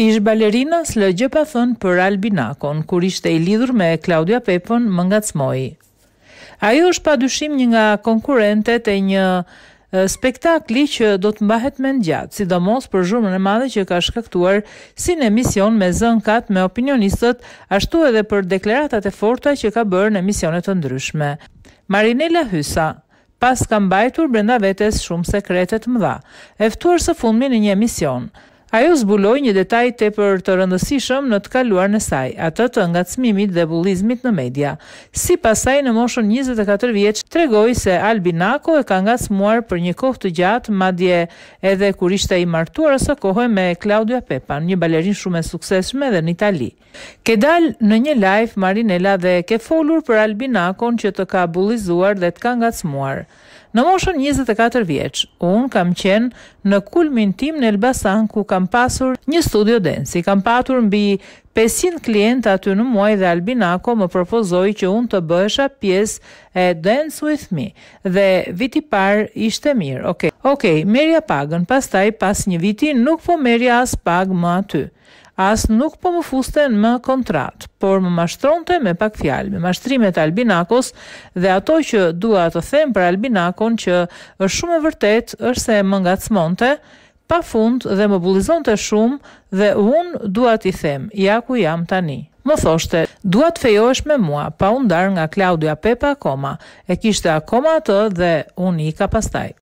Ish balerina s'lë gjë pa thënë për Albinakon, kur ishte i lidhur me Claudia Pepën më nga cmoj. Ajo është pa dyshim një nga konkurentet e një spektakli që do të mbahet me ndjatë, sidomos për zhurmën e madhe që ka shkaktuar si në emision me zënkat me opinionistët, ashtu edhe për deklaratat e forta që ka bërë në emisionet të ndryshme. Marinella Hysa, pas ka mbajtur brenda vetes shumë sekretet mëdha, eftuar së fundmi në një emision, Ajo zbuloi një detaj tepër të rëndësishëm në të kaluarën e saj, atë të ngacmimit dhe bullizmit në media. Si pasaj në moshën 24 vjeç tregoi se Albinako e ka ngacmuar për një kohë të gjatë, madje edhe kur ishte i martuar asaj kohë me Claudia Pepan, një balerin shumë e suksesshme dhe në Itali. Ke dal në një live Marinela dhe ke folur për Albinakon që të ka bullizuar dhe të ka ngacmuar. Në moshën 24 vjeç, un kam qenë në kulmin tim në Elbasan ku kam pasur një studio dance. i Kam patur mbi 500 klientë aty në muaj dhe Albinako më propozoi që unë të bëhesha pjesë e Dance with Me dhe viti par ishte mirë. Okej. Okay. Okej, okay, merja pagën, pastaj pas një viti nuk po merja as pagë më aty as nuk po më fusten më kontrat, por më mashtronte me pak fjalë, me mashtrimet e Albinakos dhe ato që dua të them për Albinakon që është shumë e vërtet është se më ngacmonte, pa fund dhe më bulizon të shumë dhe unë duat i them, ja ku jam tani. Më thoshte, duat fejosh me mua, pa undar nga Claudia Pepa akoma, e kishte akoma atë dhe unë i ka pastaj.